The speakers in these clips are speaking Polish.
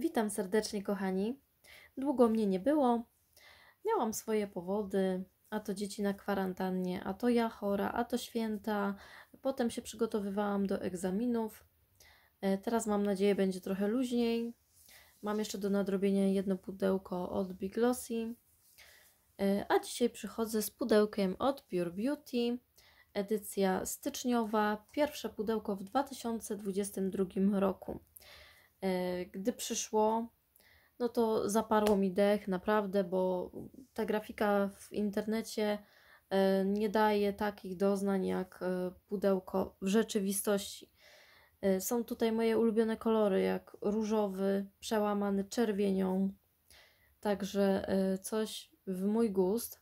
Witam serdecznie, kochani. Długo mnie nie było. Miałam swoje powody, a to dzieci na kwarantannie, a to ja chora, a to święta. Potem się przygotowywałam do egzaminów. E, teraz mam nadzieję będzie trochę luźniej. Mam jeszcze do nadrobienia jedno pudełko od Big Lossy. E, a dzisiaj przychodzę z pudełkiem od Pure Beauty. Edycja styczniowa, pierwsze pudełko w 2022 roku. E, gdy przyszło, no to zaparło mi dech, naprawdę, bo ta grafika w internecie e, nie daje takich doznań jak e, pudełko w rzeczywistości. Są tutaj moje ulubione kolory, jak różowy, przełamany czerwienią. Także coś w mój gust.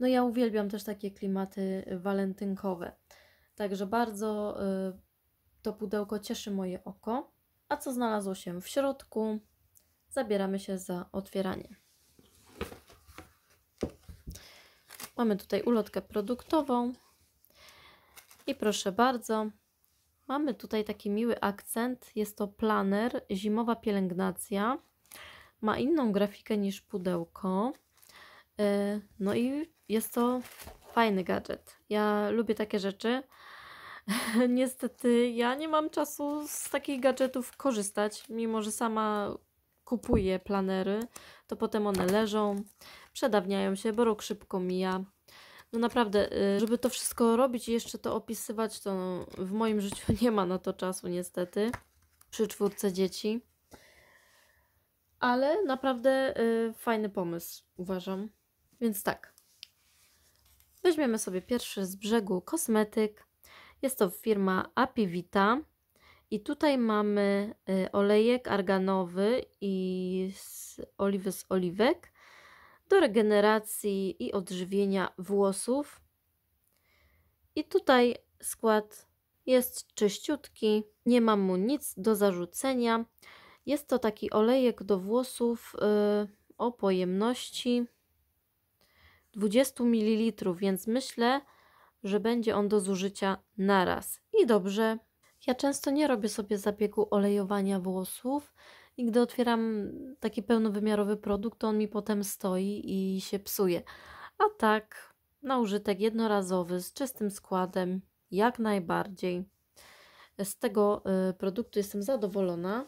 No ja uwielbiam też takie klimaty walentynkowe. Także bardzo to pudełko cieszy moje oko. A co znalazło się w środku? Zabieramy się za otwieranie. Mamy tutaj ulotkę produktową. I proszę bardzo, mamy tutaj taki miły akcent. Jest to planer, zimowa pielęgnacja. Ma inną grafikę niż pudełko. Y, no i jest to fajny gadżet. Ja lubię takie rzeczy. Niestety ja nie mam czasu z takich gadżetów korzystać, mimo że sama kupuję planery, to potem one leżą, przedawniają się, bo rok szybko mija. No naprawdę, y, żeby to wszystko robić i jeszcze to opisywać, to w moim życiu nie ma na to czasu niestety, przy czwórce dzieci. Ale naprawdę y, fajny pomysł, uważam. Więc tak, Weźmiemy sobie pierwszy z brzegu kosmetyk. Jest to firma Apivita. I tutaj mamy y, olejek arganowy i z oliwy z oliwek do regeneracji i odżywienia włosów. I tutaj skład jest czyściutki, nie mam mu nic do zarzucenia. Jest to taki olejek do włosów yy, o pojemności 20 ml, więc myślę, że będzie on do zużycia naraz. I dobrze. Ja często nie robię sobie zabiegu olejowania włosów i gdy otwieram taki pełnowymiarowy produkt, to on mi potem stoi i się psuje. A tak, na użytek jednorazowy, z czystym składem, jak najbardziej. Z tego y, produktu jestem zadowolona.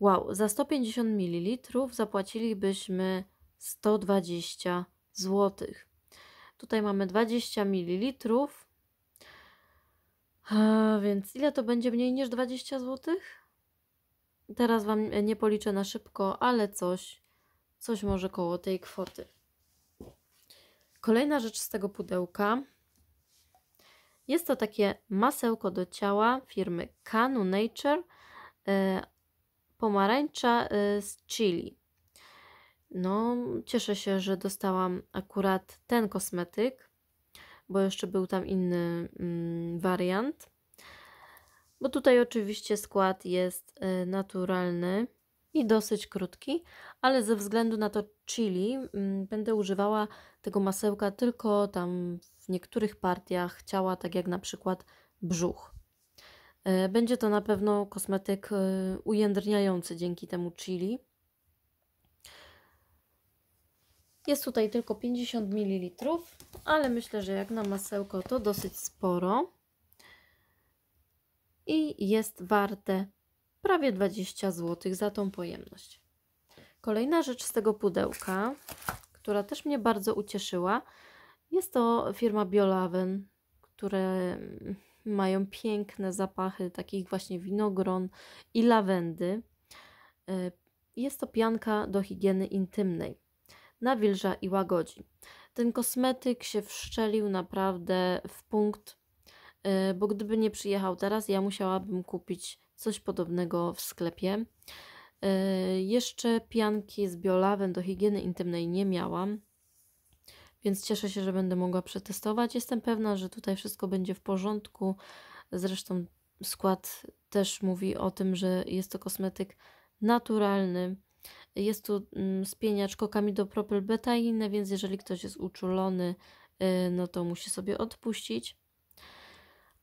Wow, za 150 ml zapłacilibyśmy 120 złotych. Tutaj mamy 20 ml. Więc ile to będzie mniej niż 20 zł? Teraz Wam nie policzę na szybko, ale coś, coś może koło tej kwoty. Kolejna rzecz z tego pudełka. Jest to takie masełko do ciała firmy Canu Nature e, pomarańcza e, z chili. No, cieszę się, że dostałam akurat ten kosmetyk, bo jeszcze był tam inny mm, wariant. Bo tutaj oczywiście skład jest y, naturalny i dosyć krótki, ale ze względu na to chili y, będę używała tego masełka tylko tam w niektórych partiach ciała, tak jak na przykład brzuch. Y, będzie to na pewno kosmetyk y, ujędrniający dzięki temu chili Jest tutaj tylko 50 ml, ale myślę, że jak na masełko to dosyć sporo. I jest warte prawie 20 zł za tą pojemność. Kolejna rzecz z tego pudełka, która też mnie bardzo ucieszyła, jest to firma Biolaven, które mają piękne zapachy takich właśnie winogron i lawendy. Y, jest to pianka do higieny intymnej nawilża i łagodzi. Ten kosmetyk się wszczelił naprawdę w punkt, y, bo gdyby nie przyjechał teraz, ja musiałabym kupić coś podobnego w sklepie. Y, jeszcze pianki z biolawem do higieny intymnej nie miałam, więc cieszę się, że będę mogła przetestować. Jestem pewna, że tutaj wszystko będzie w porządku. Zresztą skład też mówi o tym, że jest to kosmetyk naturalny, jest tu mm, spieniacz propylbetainy, więc jeżeli ktoś jest uczulony, y, no to musi sobie odpuścić.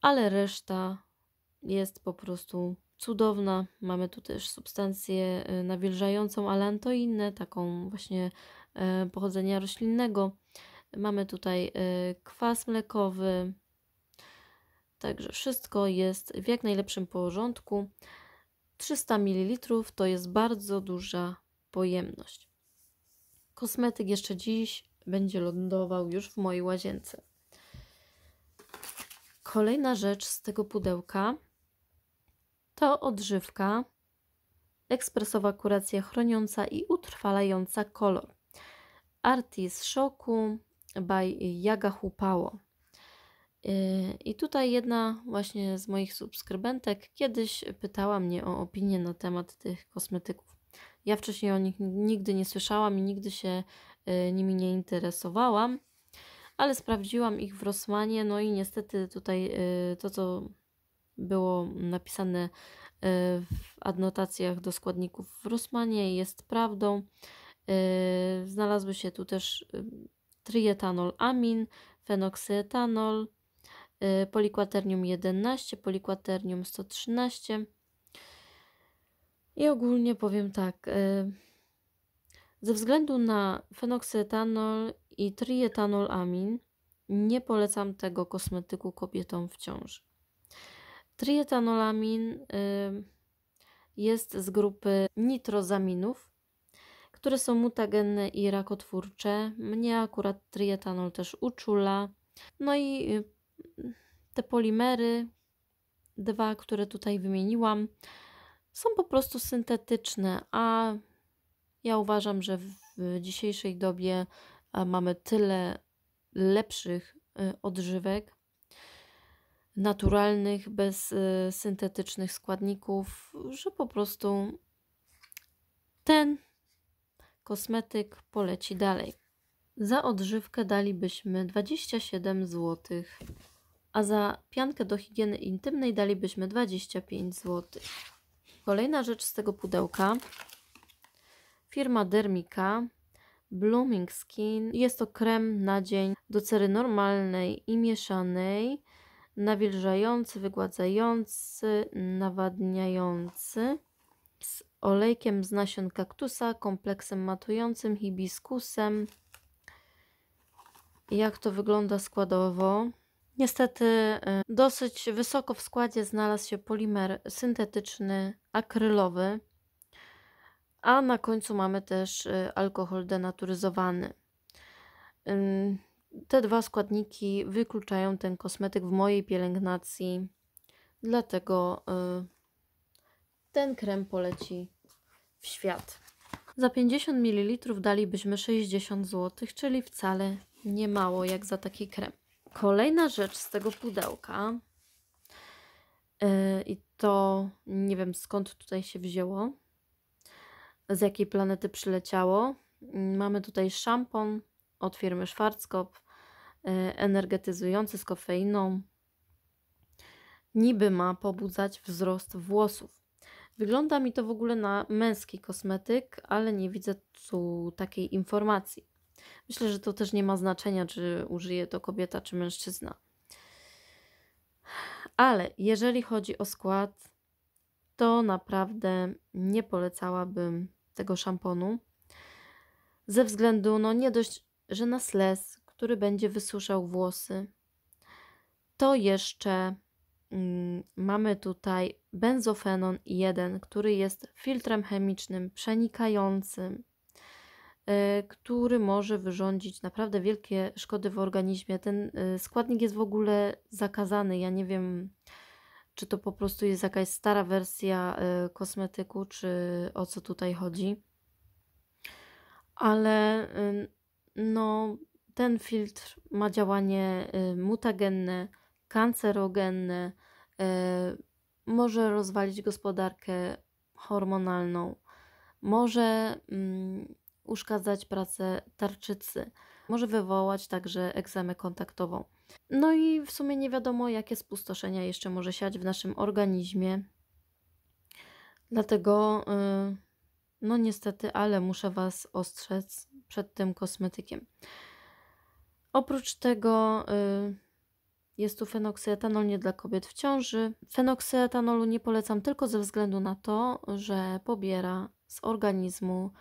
Ale reszta jest po prostu cudowna. Mamy tu też substancję y, nawilżającą, alantoinę, taką właśnie y, pochodzenia roślinnego. Mamy tutaj kwas mlekowy. Także wszystko jest w jak najlepszym porządku. 300 ml to jest bardzo duża pojemność. Kosmetyk jeszcze dziś będzie lądował już w mojej łazience. Kolejna rzecz z tego pudełka to odżywka ekspresowa kuracja chroniąca i utrwalająca kolor. Artis Shoku by Jaga Hupało. I tutaj jedna właśnie z moich subskrybentek kiedyś pytała mnie o opinię na temat tych kosmetyków. Ja wcześniej o nich nigdy nie słyszałam i nigdy się y, nimi nie interesowałam, ale sprawdziłam ich w Rosmanie, no i niestety tutaj y, to, co było napisane y, w adnotacjach do składników w Rosmanie jest prawdą. Znalazły się tu też amin fenoksyetanol, Y, Polikwaternium 11, Polikwaternium 113. I ogólnie powiem tak. Y, ze względu na fenoksetanol i trietanolamin nie polecam tego kosmetyku kobietom w ciąży. Trietanolamin y, jest z grupy nitrozaminów, które są mutagenne i rakotwórcze. Mnie akurat trietanol też uczula. No i te polimery, dwa, które tutaj wymieniłam, są po prostu syntetyczne, a ja uważam, że w dzisiejszej dobie e, mamy tyle lepszych e, odżywek naturalnych, bez e, syntetycznych składników, że po prostu ten kosmetyk poleci dalej. Za odżywkę dalibyśmy 27 złotych a za piankę do higieny intymnej dalibyśmy 25 zł. Kolejna rzecz z tego pudełka. Firma Dermika Blooming Skin. Jest to krem na dzień do cery normalnej i mieszanej. Nawilżający, wygładzający, nawadniający. Z olejkiem z nasion kaktusa, kompleksem matującym, hibiskusem. Jak to wygląda składowo? Niestety y, dosyć wysoko w składzie znalazł się polimer syntetyczny akrylowy, a na końcu mamy też y, alkohol denaturyzowany. Te dwa składniki wykluczają ten kosmetyk w mojej pielęgnacji, dlatego y, ten krem poleci w świat. Za 50 ml dalibyśmy 60 zł, czyli wcale nie mało jak za taki krem. Kolejna rzecz z tego pudełka y, i to nie wiem skąd tutaj się wzięło, z jakiej planety przyleciało. Mamy tutaj szampon od firmy Schwarzkopf, y, energetyzujący z kofeiną. Niby ma pobudzać wzrost włosów. Wygląda mi to w ogóle na męski kosmetyk, ale nie widzę tu takiej informacji. Myślę, że to też nie ma znaczenia, czy użyje to kobieta, czy mężczyzna. Ale jeżeli chodzi o skład, to naprawdę nie polecałabym tego szamponu. Ze względu, no nie dość, że na sles, który będzie wysuszał włosy, to jeszcze mm, mamy tutaj benzofenon 1, który jest filtrem chemicznym przenikającym Y, który może wyrządzić naprawdę wielkie szkody w organizmie. Ten y, składnik jest w ogóle zakazany. Ja nie wiem, czy to po prostu jest jakaś stara wersja y, kosmetyku, czy o co tutaj chodzi. Ale no, ten filtr ma działanie mutagenne, kancerogenne, może rozwalić gospodarkę hormonalną, może mm, uszkadzać pracę tarczycy. Może wywołać także egzemę kontaktową. No i w sumie nie wiadomo, jakie spustoszenia jeszcze może siać w naszym organizmie. Dlatego, y, no niestety, ale muszę Was ostrzec przed tym kosmetykiem. Oprócz tego y, jest tu fenoksyetanol nie dla kobiet w ciąży. Fenoksyetanolu nie polecam tylko ze względu na to, że pobiera z organizmu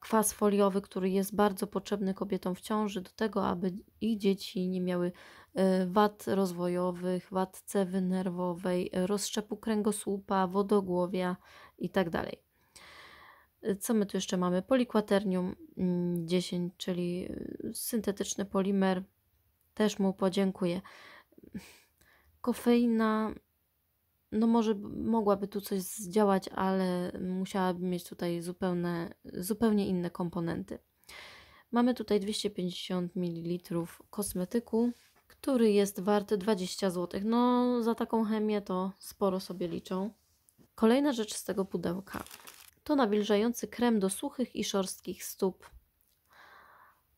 kwas foliowy, który jest bardzo potrzebny kobietom w ciąży do tego, aby ich dzieci nie miały e, wad rozwojowych, wad cewy nerwowej, e, rozszczepu kręgosłupa, wodogłowia itd. Tak e, co my tu jeszcze mamy? Polikwaternium 10, mm, czyli syntetyczny polimer. Też mu podziękuję. Kofeina no może mogłaby tu coś zdziałać, ale musiałaby mieć tutaj zupełne, zupełnie inne komponenty. Mamy tutaj 250 ml kosmetyku, który jest wart 20 zł. No, za taką chemię to sporo sobie liczą. Kolejna rzecz z tego pudełka to nawilżający krem do suchych i szorstkich stóp.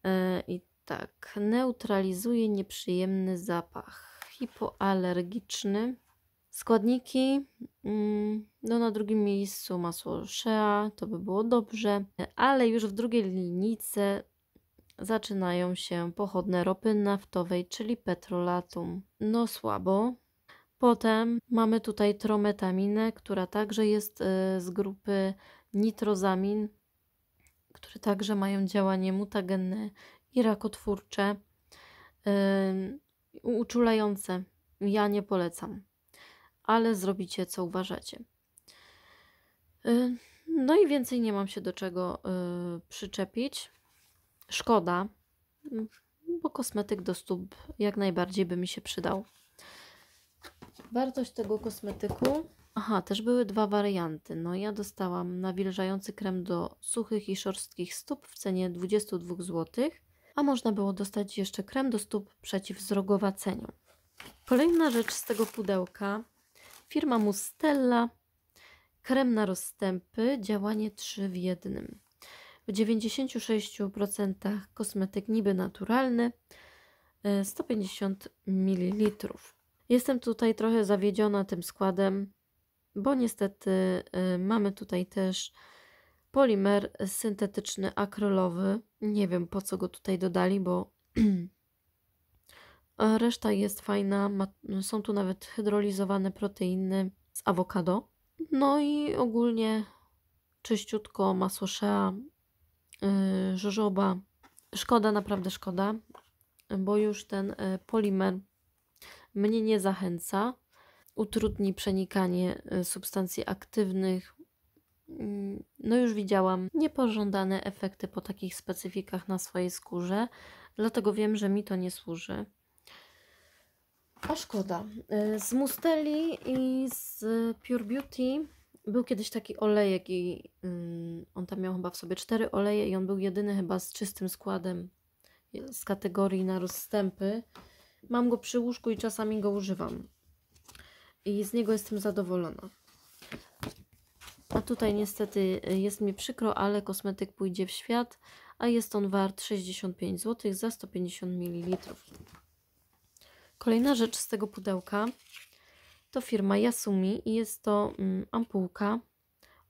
E, I tak, neutralizuje nieprzyjemny zapach hipoalergiczny Składniki, mm, no na drugim miejscu masło shea, to by było dobrze, ale już w drugiej linijce zaczynają się pochodne ropy naftowej, czyli petrolatum. No słabo. Potem mamy tutaj trometaminę, która także jest y, z grupy nitrozamin, które także mają działanie mutagenne i rakotwórcze, yy, uczulające. Ja nie polecam ale zrobicie co uważacie. Y, no i więcej nie mam się do czego y, przyczepić. Szkoda, mm, bo kosmetyk do stóp jak najbardziej by mi się przydał. Wartość tego kosmetyku. Aha, też były dwa warianty. No ja dostałam nawilżający krem do suchych i szorstkich stóp w cenie 22 zł, a można było dostać jeszcze krem do stóp przeciw zrogowaceniu. Kolejna rzecz z tego pudełka Firma Mustella. Krem na rozstępy, działanie 3 w 1. W 96% kosmetyk niby naturalny, 150 e, ml. Jestem tutaj trochę zawiedziona tym składem, bo niestety e, mamy tutaj też polimer syntetyczny akrylowy. Nie wiem po co go tutaj dodali, bo Reszta jest fajna. są tu nawet hydrolizowane proteiny z awokado. No i ogólnie czyściutko masło shea, yy, żożoba. Szkoda, naprawdę szkoda, bo już ten y, polimer mnie nie zachęca. Utrudni przenikanie y, substancji aktywnych. Mm, no już widziałam niepożądane efekty po takich specyfikach na swojej skórze, dlatego wiem, że mi to nie służy. A szkoda. E, z Musteli i z Pure Beauty był kiedyś taki olejek i mm, on tam miał chyba w sobie cztery oleje i on był jedyny chyba z czystym składem z kategorii na rozstępy. Mam go przy łóżku i czasami go używam. I z niego jestem zadowolona. A tutaj niestety e, jest mi przykro, ale kosmetyk pójdzie w świat, a jest on wart 65 zł za 150 ml. Kolejna rzecz z tego pudełka to firma Yasumi i jest to mm, ampułka.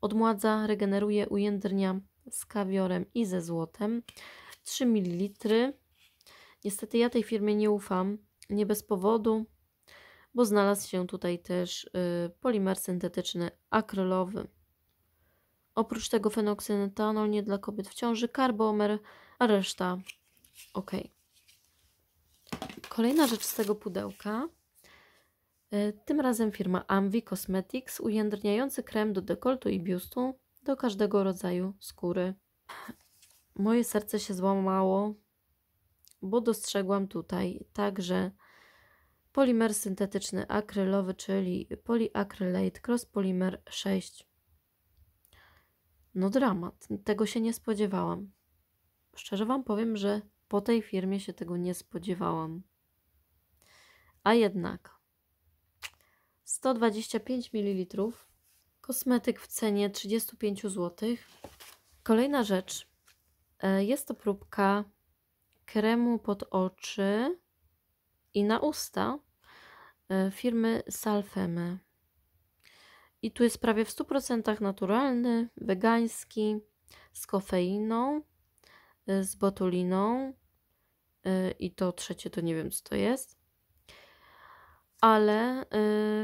Odmładza, regeneruje, ujędrnia z kawiorem i ze złotem. 3 ml. Niestety ja tej firmie nie ufam, nie bez powodu, bo znalazł się tutaj też y, polimer syntetyczny akrylowy. Oprócz tego fenoksynetanol nie dla kobiet w ciąży, karbomer, a reszta ok. Kolejna rzecz z tego pudełka. E, tym razem firma Amvi Cosmetics, ujędrniający krem do dekoltu i biustu do każdego rodzaju skóry. Moje serce się złamało, bo dostrzegłam tutaj także polimer syntetyczny akrylowy, czyli polyacrylate cross polymer 6. No dramat, tego się nie spodziewałam. Szczerze Wam powiem, że po tej firmie się tego nie spodziewałam. A jednak 125 ml, kosmetyk w cenie 35 zł. Kolejna rzecz. E, jest to próbka kremu pod oczy i na usta e, firmy Salfemy. I tu jest prawie w 100% naturalny, wegański, z kofeiną Y, z botuliną y, i to trzecie to nie wiem co to jest. Ale y,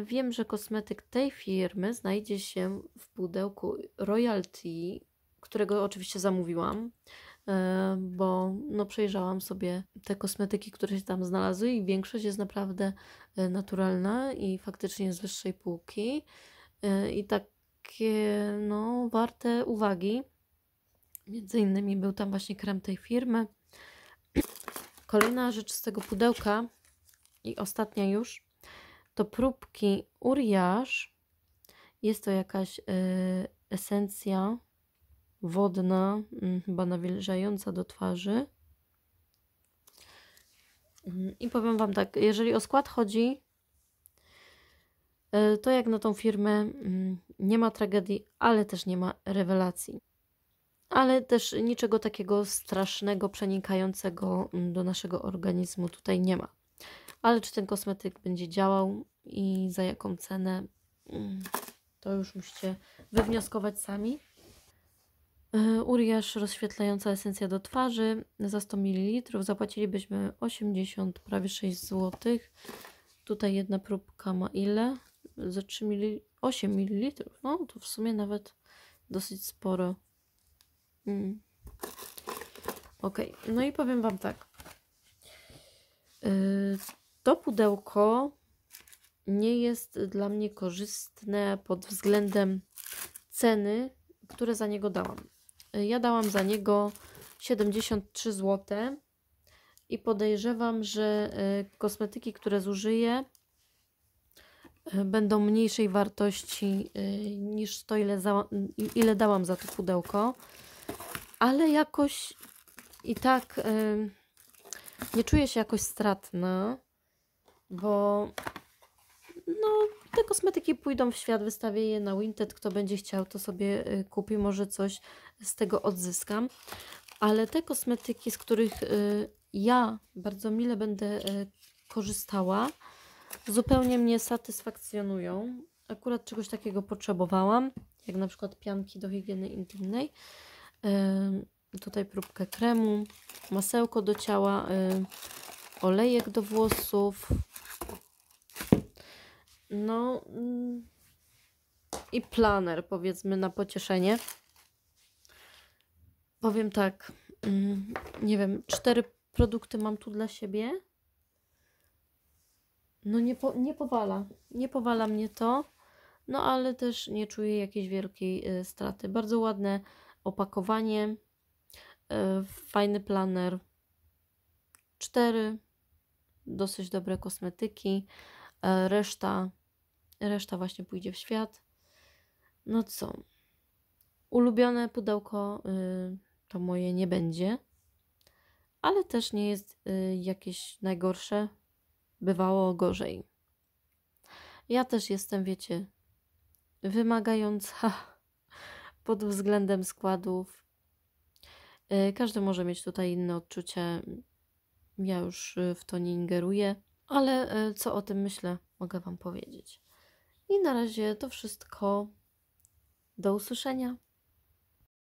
wiem, że kosmetyk tej firmy znajdzie się w pudełku Royalty, którego oczywiście zamówiłam, bo no przejrzałam sobie te kosmetyki, które się tam znalazły i większość jest naprawdę naturalna i faktycznie z wyższej półki. I takie no warte uwagi. Między innymi był tam właśnie krem tej firmy. Kolejna rzecz z tego pudełka i ostatnia już, to próbki Uriasz. Jest to jakaś y, esencja wodna, y, chyba nawilżająca do twarzy. Mm, I powiem Wam tak, jeżeli o skład chodzi, y, to jak na tą firmę mm, nie ma tragedii, ale też nie ma rewelacji ale też niczego takiego strasznego, przenikającego mm, do naszego organizmu tutaj nie ma. Ale czy ten kosmetyk będzie działał i za jaką cenę, mm, to już musicie wywnioskować sami. E, Uriasz rozświetlająca esencja do twarzy za 100 ml zapłacilibyśmy 80, prawie 6 zł. Tutaj jedna próbka ma ile? Za 3 ml, 8 ml. No to w sumie nawet dosyć sporo. Mm. Ok, no i powiem Wam tak. Y, to pudełko nie jest dla mnie korzystne pod względem ceny, które za niego dałam. Y, ja dałam za niego 73 zł i podejrzewam, że y, kosmetyki, które zużyję, będą mniejszej wartości niż to, ile, za, ile dałam za to pudełko ale jakoś i tak y, nie czuję się jakoś stratna, bo no, te kosmetyki pójdą w świat, wystawię je na Winted, kto będzie chciał to sobie y, kupi, może coś z tego odzyskam, ale te kosmetyki, z których y, ja bardzo mile będę y, korzystała, zupełnie mnie satysfakcjonują. Akurat czegoś takiego potrzebowałam, jak na przykład pianki do higieny intymnej. Tutaj próbkę kremu, masełko do ciała, y, olejek do włosów. No mm, i planer powiedzmy na pocieszenie. Powiem tak, mm, nie wiem, cztery produkty mam tu dla siebie. No nie, po, nie powala, nie powala mnie to, no ale też nie czuję jakiejś wielkiej y, straty. Bardzo ładne opakowanie, e, fajny planer, cztery dosyć dobre kosmetyki, e, reszta, reszta właśnie pójdzie w świat. No co? Ulubione pudełko y, to moje nie będzie, ale też nie jest y, jakieś najgorsze. Bywało gorzej. Ja też jestem, wiecie, wymagająca pod względem składów. Y, każdy może mieć tutaj inne odczucie. Ja już y, w to nie ingeruję, ale y, co o tym myślę, mogę Wam powiedzieć. I na razie to wszystko. Do usłyszenia.